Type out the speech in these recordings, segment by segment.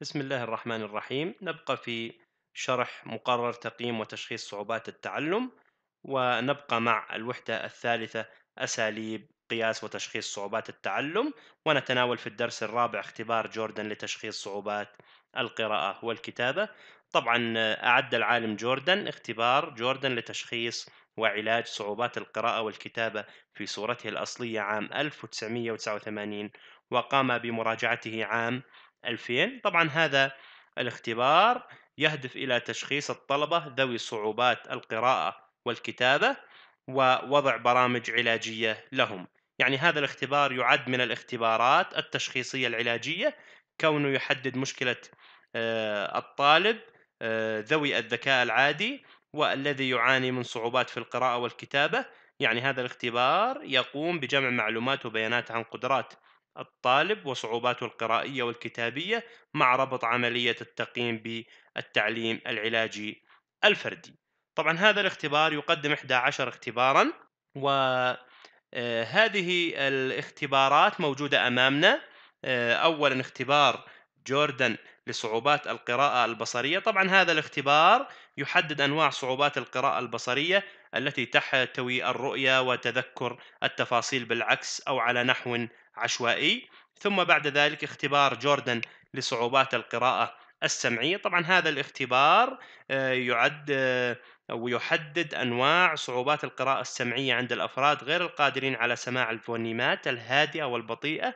بسم الله الرحمن الرحيم نبقى في شرح مقرر تقييم وتشخيص صعوبات التعلم ونبقى مع الوحدة الثالثة أساليب قياس وتشخيص صعوبات التعلم ونتناول في الدرس الرابع اختبار جوردن لتشخيص صعوبات القراءة والكتابة طبعا أعد العالم جوردن اختبار جوردن لتشخيص وعلاج صعوبات القراءة والكتابة في صورته الأصلية عام 1989 وقام بمراجعته عام 2000 طبعا هذا الاختبار يهدف إلى تشخيص الطلبة ذوي صعوبات القراءة والكتابة ووضع برامج علاجية لهم يعني هذا الاختبار يعد من الاختبارات التشخيصية العلاجية كونه يحدد مشكلة آه، الطالب آه، ذوي الذكاء العادي والذي يعاني من صعوبات في القراءة والكتابة يعني هذا الاختبار يقوم بجمع معلومات وبيانات عن قدرات الطالب وصعوباته القرائية والكتابية مع ربط عملية التقييم بالتعليم العلاجي الفردي طبعا هذا الاختبار يقدم 11 اختبارا وهذه آه، الاختبارات موجودة أمامنا آه، أولا اختبار جوردن لصعوبات القراءة البصرية طبعا هذا الاختبار يحدد أنواع صعوبات القراءة البصرية التي تحتوي الرؤية وتذكر التفاصيل بالعكس أو على نحو عشوائي ثم بعد ذلك اختبار جوردن لصعوبات القراءة السمعية طبعا هذا الاختبار آه، يعد آه، أو يحدد أنواع صعوبات القراءة السمعية عند الأفراد غير القادرين على سماع الفونيمات الهادئة والبطيئة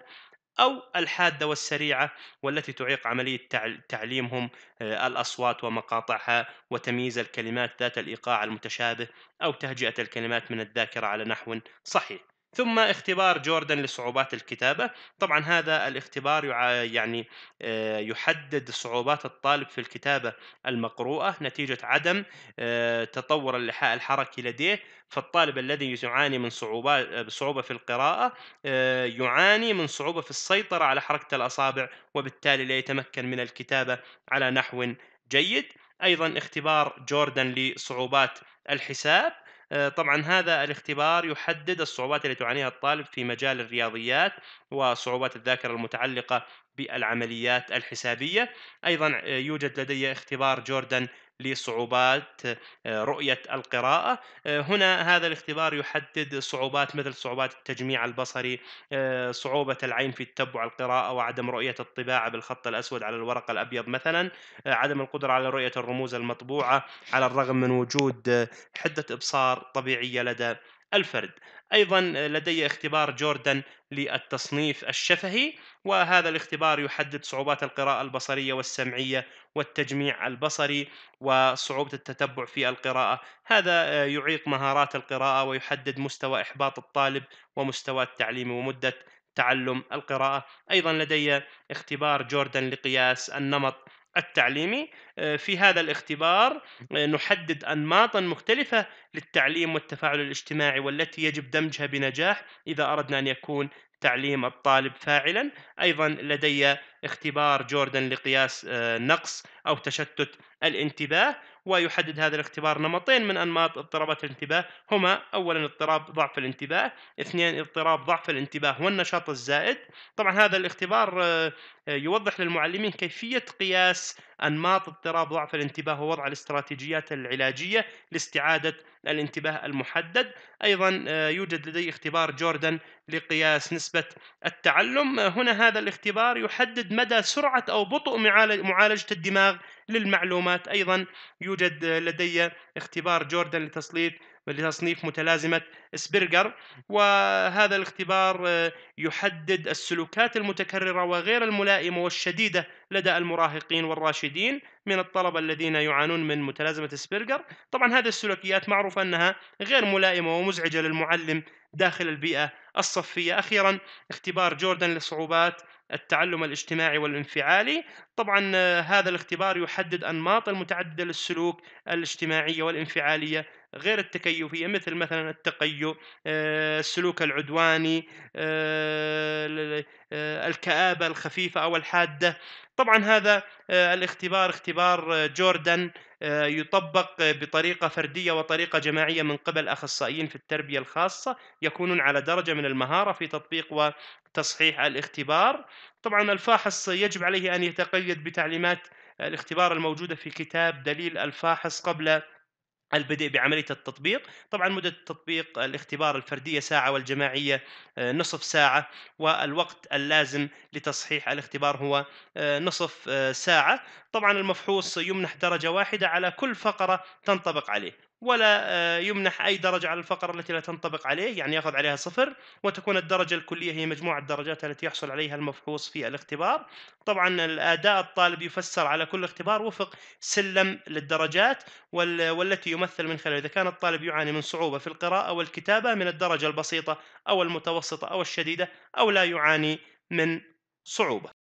أو الحادة والسريعة والتي تعيق عملية تعليمهم آه، الأصوات ومقاطعها وتمييز الكلمات ذات الإيقاع المتشابه أو تهجئة الكلمات من الذاكرة على نحو صحيح ثم اختبار جوردن لصعوبات الكتابة طبعا هذا الاختبار يعني آه، يحدد صعوبات الطالب في الكتابة المقروءة نتيجة عدم آه، تطور اللحاء الحركي لديه فالطالب الذي يعاني من صعوبة صعوبة في القراءة آه، يعاني من صعوبة في السيطرة على حركة الأصابع وبالتالي لا يتمكن من الكتابة على نحو جيد أيضا اختبار جوردن لصعوبات الحساب آه، طبعا هذا الاختبار يحدد الصعوبات التي تعانيها الطالب في مجال الرياضيات وصعوبات الذاكرة المتعلقة بالعمليات الحسابية أيضا آه، يوجد لدي اختبار جوردن لصعوبات آه، رؤية القراءة آه، هنا هذا الاختبار يحدد صعوبات مثل صعوبات التجميع البصري آه، صعوبة العين في تتبع القراءة وعدم رؤية الطباعة بالخط الأسود على الورق الأبيض مثلا عدم القدرة على رؤية الرموز المطبوعة على الرغم من وجود حدة إبصار طبيعية لدى الفرد ايضا لدي اختبار جوردن للتصنيف الشفهي وهذا الاختبار يحدد صعوبات القراءه البصريه والسمعيه والتجميع البصري وصعوبه التتبع في القراءه هذا يعيق مهارات القراءه ويحدد مستوى احباط الطالب ومستوى التعليم ومده تعلم القراءه ايضا لدي اختبار جوردن لقياس النمط التعليمي آه، في هذا الاختبار آه، نحدد أنماطا مختلفة للتعليم والتفاعل الاجتماعي والتي يجب دمجها بنجاح إذا أردنا أن يكون تعليم الطالب فاعلا ايضا لدي اختبار جوردن لقياس آه، نقص او تشتت الانتباه ويحدد هذا الاختبار نمطين من انماط اضطرابات الانتباه هما اولا اضطراب ضعف الانتباه، اثنين اضطراب ضعف الانتباه والنشاط الزائد، طبعا هذا الاختبار آه، آه، يوضح للمعلمين كيفيه قياس أنماط اضطراب ضعف الانتباه ووضع الاستراتيجيات العلاجية لاستعادة الانتباه المحدد أيضا آه، يوجد لدي اختبار جوردن لقياس نسبة التعلم هنا هذا الاختبار يحدد مدى سرعة أو بطء معالجة الدماغ للمعلومات أيضا يوجد لدي اختبار جوردن لتسليط لتصنيف متلازمة سبرغر وهذا الاختبار آه، يحدد السلوكات المتكررة وغير الملائمة والشديدة لدى المراهقين والراشدين من الطلبة الذين يعانون من متلازمة سبرغر طبعا هذه السلوكيات معروفة أنها غير ملائمة ومزعجة للمعلم داخل البيئة الصفية أخيرا اختبار جوردن لصعوبات التعلم الاجتماعي والانفعالي طبعا آه، هذا الاختبار يحدد أنماط المتعددة للسلوك الاجتماعية والانفعالية غير التكيفيه مثل مثلا التقيؤ آه، السلوك العدواني آه، آه، الكابه الخفيفه او الحاده طبعا هذا الاختبار اختبار جوردن يطبق بطريقه فرديه وطريقه جماعيه من قبل اخصائيين في التربيه الخاصه يكونون على درجه من المهاره في تطبيق وتصحيح الاختبار طبعا الفاحص يجب عليه ان يتقيد بتعليمات الاختبار الموجوده في كتاب دليل الفاحص قبل البدء بعمليه التطبيق، طبعا مده التطبيق الاختبار الفرديه ساعه والجماعيه آه، نصف ساعه والوقت اللازم لتصحيح الاختبار هو آه، نصف آه، ساعه، طبعا المفحوص يمنح درجه واحده على كل فقره تنطبق عليه، ولا آه، يمنح أي درجة على الفقرة التي لا تنطبق عليه يعني يأخذ عليها صفر وتكون الدرجة الكلية هي مجموعة الدرجات التي يحصل عليها المفحوص في الاختبار طبعا الأداء الطالب يفسر على كل اختبار وفق سلم للدرجات والتي يمثل من خلال إذا كان الطالب يعاني من صعوبة في القراءة والكتابة من الدرجة البسيطة أو المتوسطة أو الشديدة أو لا يعاني من صعوبة